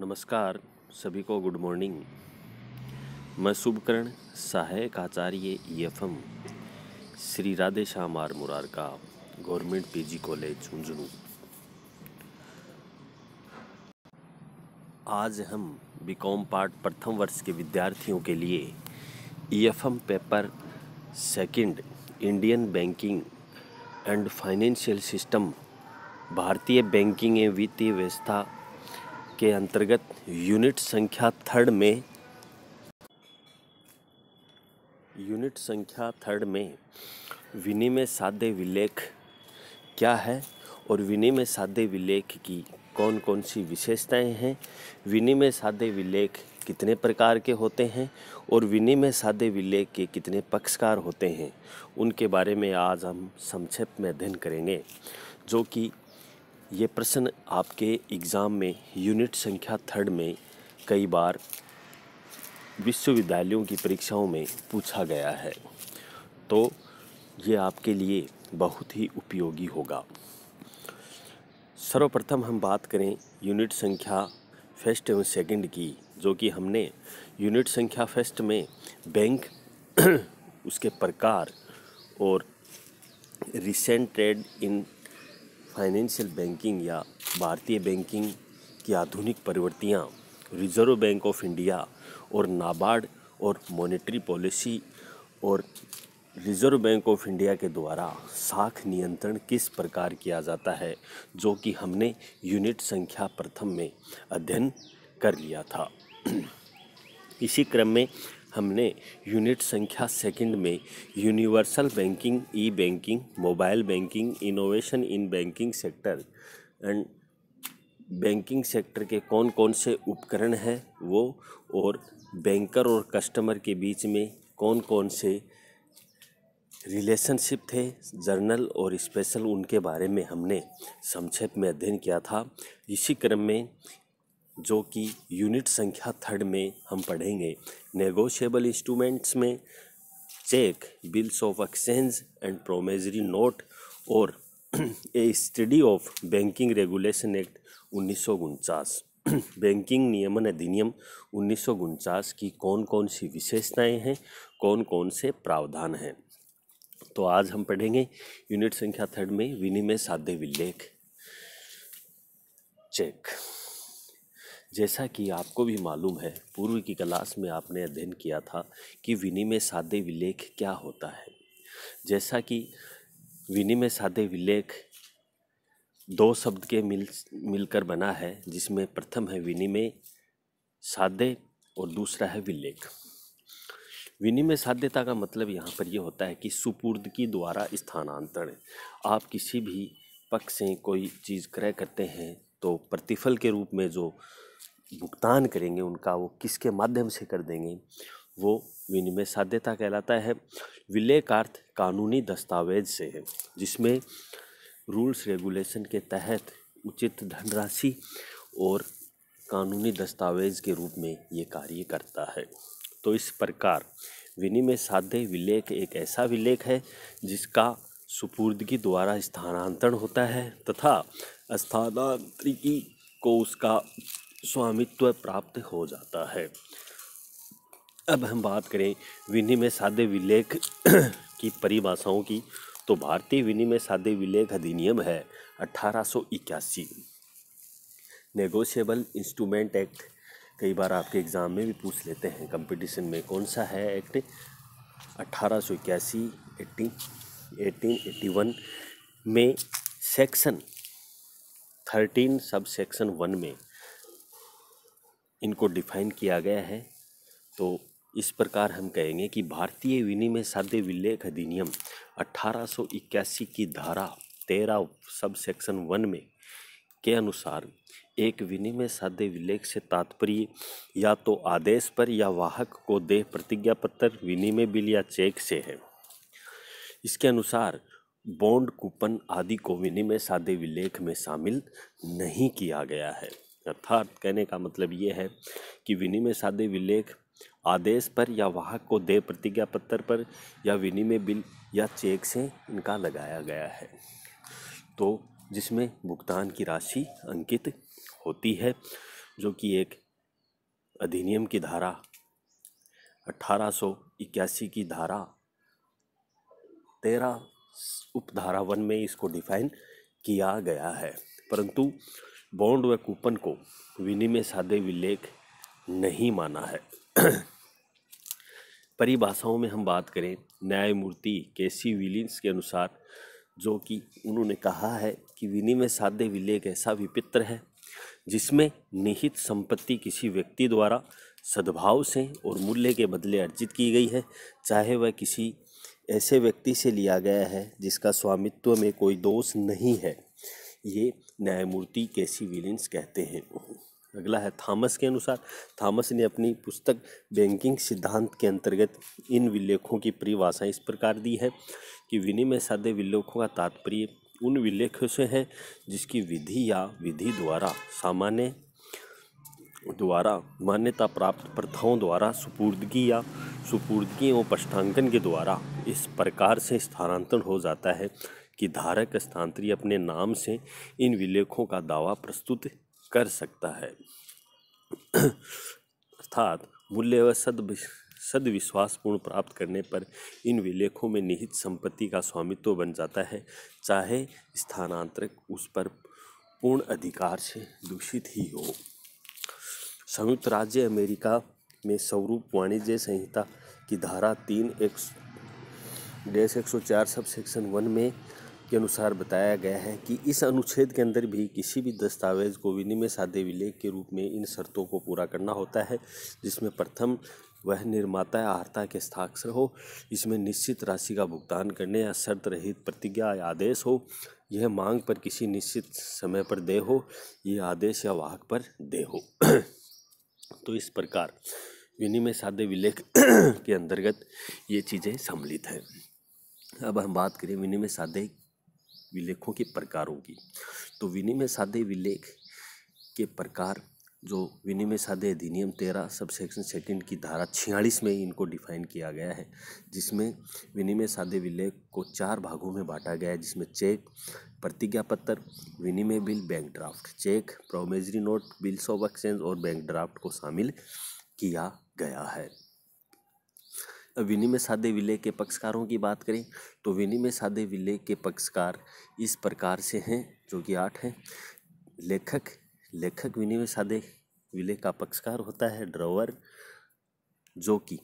नमस्कार सभी को गुड मॉर्निंग मैं शुभकर्ण सहायक आचार्य E F M Shri Radhe Shyam R का government P G college Jhunjhunu आज हम बी कॉम पार्ट प्रथम वर्ष के विद्यार्थियों के लिए E F M paper second Indian banking and financial system भारतीय बैंकिंग एवं वित्तीय व्यवस्था के अंतर्गत यूनिट संख्या थर्ड में यूनिट संख्या थर्ड में विनिमय साध्य विलेख क्या है और विनिमय साध्य विलेख की कौन कौन सी विशेषताएं हैं विनिमय साध्य विलेख कितने प्रकार के होते हैं और विनिमय साध्य विलेख के कितने पक्षकार होते हैं उनके बारे में आज हम संक्षेप में अध्ययन करेंगे जो कि ये प्रश्न आपके एग्ज़ाम में यूनिट संख्या थर्ड में कई बार विश्वविद्यालयों की परीक्षाओं में पूछा गया है तो ये आपके लिए बहुत ही उपयोगी होगा सर्वप्रथम हम बात करें यूनिट संख्या फर्स्ट एवं सेकंड की जो कि हमने यूनिट संख्या फर्स्ट में बैंक उसके प्रकार और recent trade in financial banking या भारतीय बैंकिंग की आधुनिक प्रवृत्तियाँ रिजर्व बैंक ऑफ इंडिया और नाबार्ड और मॉनेटरी पॉलिसी और रिजर्व बैंक ऑफ इंडिया के द्वारा साख नियंत्रण किस प्रकार किया जाता है जो कि हमने यूनिट संख्या प्रथम में अध्ययन कर लिया था इसी क्रम में हमने यूनिट संख्या सेकंड में universal banking E banking mobile banking innovation in banking sector and banking sector के कौन कौन से उपकरण हैं वो और बैंकर और कस्टमर के बीच में कौन कौन से रिलेशनशिप थे जर्नल और स्पेशल उनके बारे में हमने संक्षेप में अध्ययन किया था इसी क्रम में जो कि यूनिट संख्या थर्ड में हम पढ़ेंगे नेगोशिएबल इंस्ट्रूमेंट्स में cheque bills of exchange and promissory note और a study of banking regulation act उन्नीस बैंकिंग नियमन अधिनियम उन्नीस की कौन कौन सी विशेषताएं हैं कौन कौन से प्रावधान हैं तो आज हम पढ़ेंगे यूनिट संख्या थर्ड में विनिमय साध्य विलेख चेक जैसा कि आपको भी मालूम है पूर्व की क्लास में आपने अध्ययन किया था कि विनिमय साधे विलेख क्या होता है जैसा कि विनिमय साधे विलेख दो शब्द के मिल मिलकर बना है जिसमें प्रथम है विनिमय सादे और दूसरा है विलेख विनिमय साध्यता का मतलब यहाँ पर यह होता है कि सुपुर्दगी द्वारा स्थानांतरण आप किसी भी पक्ष से कोई चीज़ क्रय करते हैं तो प्रतिफल के रूप में जो भुगतान करेंगे उनका वो किसके माध्यम से कर देंगे वो विनिमय साध्यता कहलाता है विलय का अर्थ कानूनी दस्तावेज से है जिसमें रूल्स रेगुलेशन के तहत उचित धनराशि और कानूनी दस्तावेज के रूप में ये कार्य करता है तो इस प्रकार विनिमय साध्य विलेख एक ऐसा विलेख है जिसका सुपुर्दगी द्वारा स्थानांतरण होता है तथा स्थानांतरिकी को उसका स्वामित्व प्राप्त हो जाता है अब हम बात करें विनिमय साध्य विलेख की परिभाषाओं की तो भारतीय विनिमय साध्य विलेख अधिनियम है 1881 नेगोशिएबल इंस्ट्रूमेंट एक्ट कई बार आपके एग्ज़ाम में भी पूछ लेते हैं कंपटीशन में कौन सा है एक्ट अट्ठारह सौ इक्यासी एटीन एट्टी वन में सेक्शन थर्टीन सब सेक्शन वन में इनको डिफाइन किया गया है तो इस प्रकार हम कहेंगे कि भारतीय विनिमय साध्य विलेख अधिनियम 1881 की धारा तेरह सब सेक्शन वन में के अनुसार एक विनिमय साध्य विलेख से तात्पर्य या तो आदेश पर या वाहक को देह प्रतिज्ञा पत्र विनिमय बिल या चेक से है इसके अनुसार बॉन्ड कूपन आदि को विनिमय साध्य विलेख में शामिल नहीं किया गया है अर्थात कहने का मतलब ये है कि विनिमय सादे विलेख आदेश पर या वाहक को दे प्रतिज्ञा पत्र पर या विनिमय बिल या चेक से इनका लगाया गया है तो जिसमें भुगतान की राशि अंकित होती है जो कि एक अधिनियम की धारा 1881 की धारा तेरह उपधारा वन में इसको डिफाइन किया गया है परंतु बॉन्ड व कूपन को विनिमय साधे विलेख नहीं माना है परिभाषाओं में हम बात करें न्यायमूर्ति के सी विलियम्स के अनुसार जो कि उन्होंने कहा है कि विनिमय साध्य विलेख ऐसा विपित्र है जिसमें निहित संपत्ति किसी व्यक्ति द्वारा सद्भाव से और मूल्य के बदले अर्जित की गई है चाहे वह किसी ऐसे व्यक्ति से लिया गया है जिसका स्वामित्व में कोई दोष नहीं है ये न्यायमूर्ति सी विलियंस कहते हैं अगला है थॉमस के अनुसार थॉमस ने अपनी पुस्तक बैंकिंग सिद्धांत के अंतर्गत इन विलेखों की परिभाषाएँ इस प्रकार दी है कि विनिमय साधे विलेखों का तात्पर्य उन विलेखों से है जिसकी विधि या विधि द्वारा सामान्य द्वारा मान्यता प्राप्त प्रथाओं द्वारा सुपुर्दगी या सुपुर्दगी और पष्ठांकन के द्वारा इस प्रकार से स्थानांतरण हो जाता है कि धारक स्थानांतरी अपने नाम से इन विलेखों का दावा प्रस्तुत कर सकता है अर्थात मूल्य व सद सदविश्वास पूर्ण प्राप्त करने पर इन विलेखों में निहित संपत्ति का स्वामित्व बन जाता है चाहे स्थानांतरक उस पर पूर्ण अधिकार से दूषित ही हो संयुक्त राज्य अमेरिका में स्वरूप वाणिज्य संहिता की धारा तीन एक डेस एक सौ चार सब सेक्शन वन में के अनुसार बताया गया है कि इस अनुच्छेद के अंदर भी किसी भी दस्तावेज़ को विनिमय साधे विलेख के रूप में इन शर्तों को पूरा करना होता है जिसमें प्रथम वह निर्माता या आहर्ता के हस्ताक्षर हो इसमें निश्चित राशि का भुगतान करने या शर्त रहित प्रतिज्ञा या आदेश हो यह मांग पर किसी निश्चित समय पर दे हो यह आदेश या वाहक पर दे हो तो इस प्रकार विनिमय साधे विलेख के अंतर्गत ये चीज़ें सम्मिलित हैं अब हम बात करें विनिमय साधे विलेखों के प्रकारों की तो विनिमय साधे विलेख के प्रकार जो विनिमय साधे अधिनियम तेरह सब सेक्शन सेकेंड की धारा छियालीस में इनको डिफाइन किया गया है जिसमें विनिमय साधे विलेख को चार भागों में बांटा गया है जिसमें चेक प्रतिज्ञा पत्र विनिमय bill bank draft cheque promissory note bills of exchange और बैंक ड्राफ्ट को शामिल किया गया है विनिमय साधे विलय के पक्षकारों की बात करें तो विनिमय साधे विलय के पक्षकार इस प्रकार से हैं जो कि आठ हैं लेखक लेखक विनिमय साधे विलय का पक्षकार होता है ड्रॉवर जो कि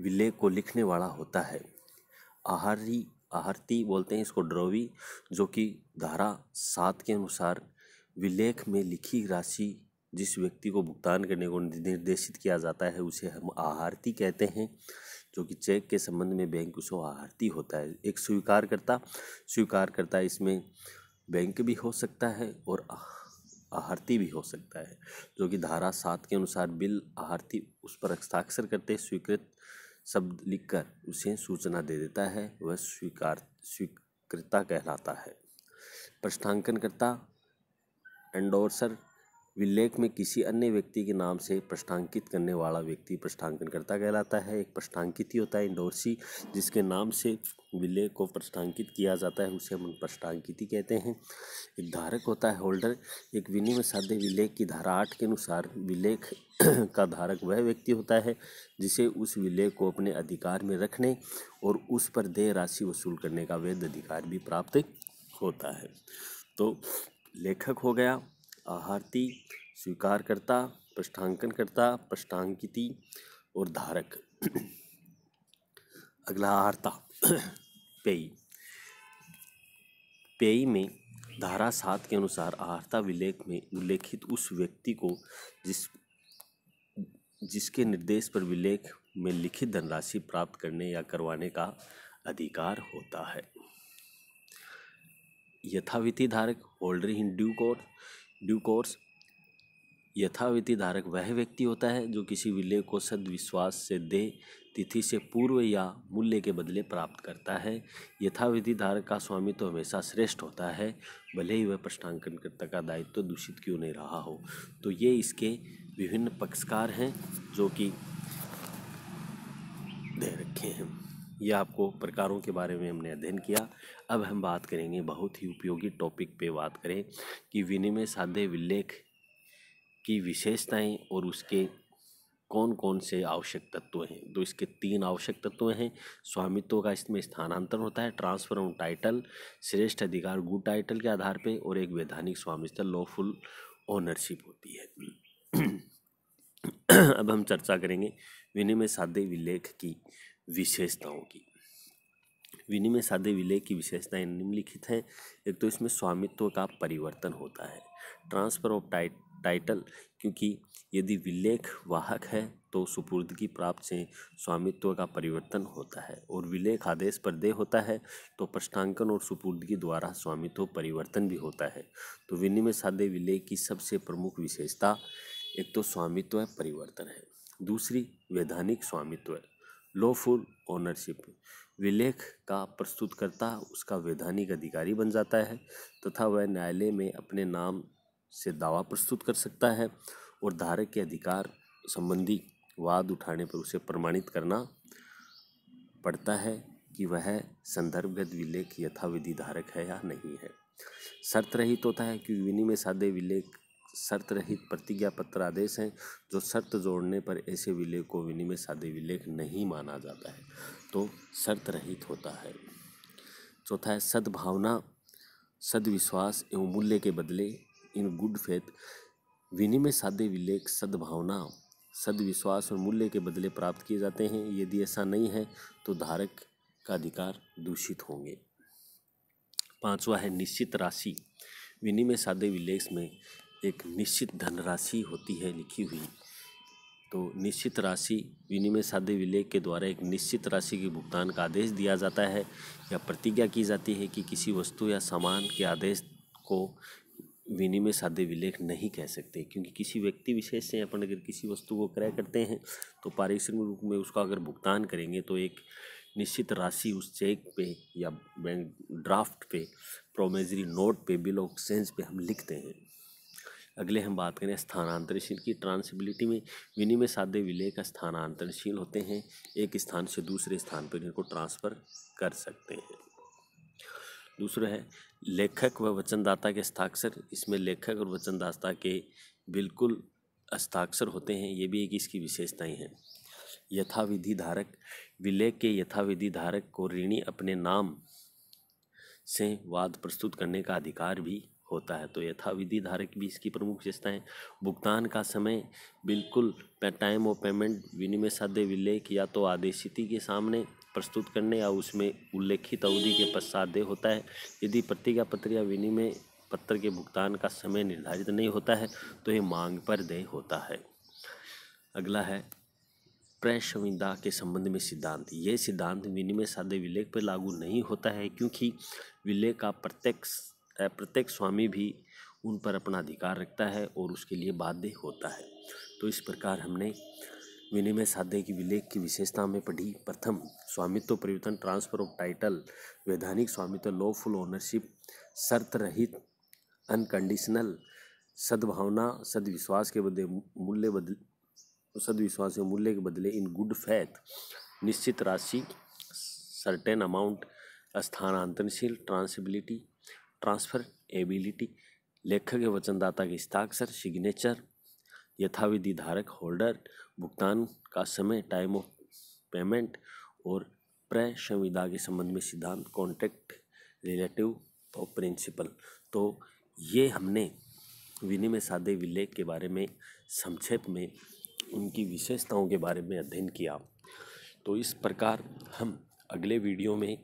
विलय को लिखने वाला होता है आहारी आहारती बोलते हैं इसको ड्रोवी जो कि धारा सात के अनुसार विलेख में लिखी राशि जिस व्यक्ति को भुगतान करने को निर्देशित किया जाता है उसे हम आहारती कहते हैं जो कि चेक के संबंध में बैंक उसको आहारती होता है एक स्वीकारकर्ता स्वीकारकर्ता इसमें बैंक भी हो सकता है और आहारती भी हो सकता है जो कि धारा सात के अनुसार बिल आहारती उस पर हस्ताक्षर करते स्वीकृत शब्द लिखकर उसे सूचना दे देता है वह स्वीकार स्वीकृता कहलाता है प्रस्थांकनकर्ता एंडोर्सर विलेख में किसी अन्य व्यक्ति के नाम से प्रष्टांकित करने वाला व्यक्ति प्रष्टांकनकर्ता कहलाता है एक प्रष्टांकित ही होता है इंडोरसी जिसके नाम से विलेख को प्रष्टांकित किया जाता है उसे हम ही कहते हैं एक धारक होता है होल्डर एक विनिमय साध्य विलेख की धारा आठ के अनुसार विलेख का धारक वह व्यक्ति होता है जिसे उस विलेख को अपने अधिकार में रखने और उस पर देय राशि वसूल करने का वैध अधिकार भी प्राप्त होता है तो लेखक हो गया आहारती स्वीकारकर्ता पृष्ठांकनकर्ता पृष्ठांकिति और धारक अगला आहारता पेयी पेयी में धारा सात के अनुसार आहारता विलेख में उल्लेखित उस व्यक्ति को जिस जिसके निर्देश पर विलेख में लिखित धनराशि प्राप्त करने या करवाने का अधिकार होता है यथाविधि धारक holder in due court due course यथाविधि धारक वह व्यक्ति होता है जो किसी विलय को सदविश्वास से दे तिथि से पूर्व या मूल्य के बदले प्राप्त करता है यथाविधि धारक का स्वामी तो हमेशा श्रेष्ठ होता है भले ही वह प्रश्नांकनकर्ता का दायित्व तो दूषित क्यों नहीं रहा हो तो ये इसके विभिन्न पक्षकार हैं जो कि दे रखे हैं ये आपको प्रकारों के बारे में हमने अध्ययन किया अब हम बात करेंगे बहुत ही उपयोगी टॉपिक पे बात करें कि विनिमय साधे विलेख की विशेषताएं और उसके कौन कौन से आवश्यक तत्व हैं तो इसके तीन आवश्यक तत्व हैं स्वामित्व का इसमें स्थानांतरण होता है ट्रांसफर ऑन टाइटल श्रेष्ठ अधिकार गुड टाइटल के आधार पर और एक वैधानिक स्वामित्व लॉफुल ओनरशिप होती है अब हम चर्चा करेंगे विनिमय साध्य विलेख की विशेषताओं की विनिमय सादे विलय की विशेषताएं निम्नलिखित हैं एक तो इसमें स्वामित्व का परिवर्तन होता है ट्रांसफर ऑफ टाइट टाइटल क्योंकि यदि विलेख वाहक है तो सुपुर्दगी प्राप्त से स्वामित्व का परिवर्तन होता है और विलेख आदेश पर देह होता है तो पृष्ठांकन और सुपुर्दगी द्वारा स्वामित्व परिवर्तन भी होता है तो विनिमय सादे विलेख की सबसे प्रमुख विशेषता एक तो स्वामित्व परिवर्तन है दूसरी वैधानिक स्वामित्व लॉफुल ओनरशिप विलेख का प्रस्तुतकर्ता उसका वैधानिक अधिकारी बन जाता है तथा वह न्यायालय में अपने नाम से दावा प्रस्तुत कर सकता है और धारक के अधिकार संबंधी वाद उठाने पर उसे प्रमाणित करना पड़ता है कि वह संदर्भगत विलेख यथाविधि धारक है या नहीं है शर्त रहित होता है कि विनिमय सादे विलेख शर्त रहित प्रतिज्ञा पत्र आदेश हैं जो शर्त जोड़ने पर ऐसे विलेख को विनिमय साधे विलेख नहीं माना जाता है तो शर्त रहित होता है चौथा है सद्भावना सद्विश्वास एवं मूल्य के बदले इन गुड फेथ विनिमय साधे विलेख सद्भावना सद्विश्वास और मूल्य के बदले प्राप्त किए जाते हैं यदि ऐसा नहीं है तो धारक का अधिकार दूषित होंगे पांचवा है निश्चित राशि विनिमय साधे विलेख में एक निश्चित धनराशि होती है लिखी हुई तो निश्चित राशि विनिमय साध्य विलेख के द्वारा एक निश्चित राशि के भुगतान का आदेश दिया जाता है या प्रतिज्ञा की जाती है कि किसी वस्तु या सामान के आदेश को विनिमय साध्य विलेख नहीं कह सकते क्योंकि किसी व्यक्ति विशेष से अपन अगर किसी वस्तु को क्रय करते हैं तो पारिश्रमिक रूप में उसका अगर भुगतान करेंगे तो एक निश्चित राशि उस चेक पे या बैंक ड्राफ्ट पे प्रोमेजरी नोट पे बिल ऑफ एक्सचेंज पे हम लिखते हैं अगले हम बात करें स्थानांतरशील की ट्रांसबिलिटी में विनिमय साध्य विलय का स्थानांतरशील होते हैं एक स्थान से दूसरे स्थान पर इनको ट्रांसफ़र कर सकते हैं दूसरा है लेखक व वचनदाता के हस्ताक्षर इसमें लेखक और वचनदाता के बिल्कुल हस्ताक्षर होते हैं ये भी एक इसकी विशेषताएँ हैं यथाविधि धारक विलेख के यथाविधि धारक को ऋणी अपने नाम से वाद प्रस्तुत करने का अधिकार भी होता है तो यथाविधि धारक भी इसकी प्रमुख विशेषता है भुगतान का समय बिल्कुल टाइम ऑफ पेमेंट विनिमय साध्य विलेख या तो आदेशिति के सामने प्रस्तुत करने या उसमें उल्लेखित अवधि के पश्चात होता है यदि प्रतिज्ञा पत्र या विनिमय पत्र के भुगतान का समय निर्धारित नहीं होता है तो यह मांग पर देय होता है अगला है प्रय संविदा के संबंध में सिद्धांत यह सिद्धांत विनिमय साधे विलेख पर लागू नहीं होता है क्योंकि विलेख का प्रत्यक्ष प्रत्येक स्वामी भी उन पर अपना अधिकार रखता है और उसके लिए बाध्य होता है तो इस प्रकार हमने विनिमय साध्य की विलेख की विशेषता में पढ़ी प्रथम स्वामित्व परिवर्तन ट्रांसफर ऑफ टाइटल वैधानिक स्वामित्व लॉफुल ओनरशिप शर्त रहित अनकंडीशनल सद्भावना सद्विश्वास के बदले मूल्य बदल सद्विश्वास के मूल्य के बदले इन गुड फैथ निश्चित राशि सर्टेन अमाउंट स्थानांतरणशील ट्रांसबिलिटी ट्रांसफ़र एबिलिटी लेखक या वचनदाता के हस्ताक्षर सिग्नेचर यथाविधि धारक होल्डर भुगतान का समय टाइम ऑफ पेमेंट और प्रय संविधा के संबंध में सिद्धांत कॉन्ट्रैक्ट रिलेटिव और प्रिंसिपल तो ये हमने विनिमय सादे विलेख के बारे में संक्षेप में उनकी विशेषताओं के बारे में अध्ययन किया तो इस प्रकार हम अगले वीडियो में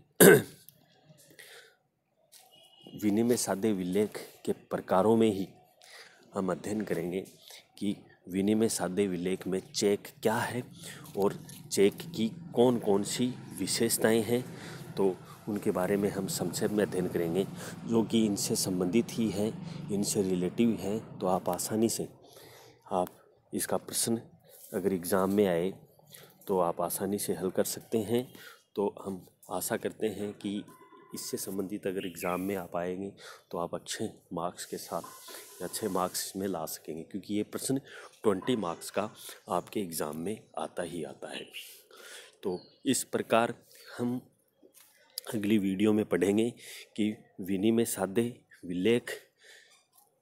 विनिमय साधे विलेख के प्रकारों में ही हम अध्ययन करेंगे कि विनिमय साधे विलेख में चेक क्या है और चेक की कौन कौन सी विशेषताएं हैं तो उनके बारे में हम संक्षेप में अध्ययन करेंगे जो कि इनसे संबंधित ही है इनसे रिलेटिव है तो आप आसानी से आप इसका प्रश्न अगर एग्ज़ाम में आए तो आप आसानी से हल कर सकते हैं तो हम आशा करते हैं कि इससे संबंधित अगर एग्ज़ाम में आप आएंगे तो आप अच्छे मार्क्स के साथ अच्छे मार्क्स में ला सकेंगे क्योंकि ये प्रश्न ट्वेंटी मार्क्स का आपके एग्ज़ाम में आता ही आता है तो इस प्रकार हम अगली वीडियो में पढ़ेंगे कि विनिमय साधे विलेख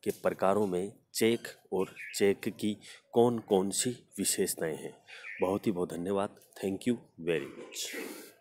के प्रकारों में चेक और चेक की कौन कौन सी विशेषताएं हैं बहुत ही बहुत धन्यवाद थैंक यू वेरी मच